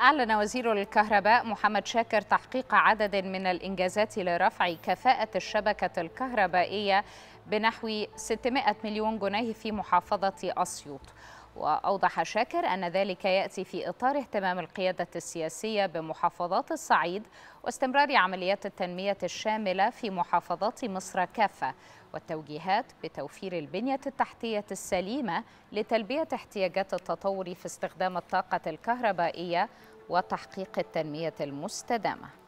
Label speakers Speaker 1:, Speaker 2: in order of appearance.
Speaker 1: أعلن وزير الكهرباء محمد شاكر تحقيق عدد من الإنجازات لرفع كفاءة الشبكة الكهربائية بنحو 600 مليون جنيه في محافظة أسيوط وأوضح شاكر أن ذلك يأتي في إطار اهتمام القيادة السياسية بمحافظات الصعيد واستمرار عمليات التنمية الشاملة في محافظات مصر كافة والتوجيهات بتوفير البنية التحتية السليمة لتلبية احتياجات التطور في استخدام الطاقة الكهربائية وتحقيق التنمية المستدامة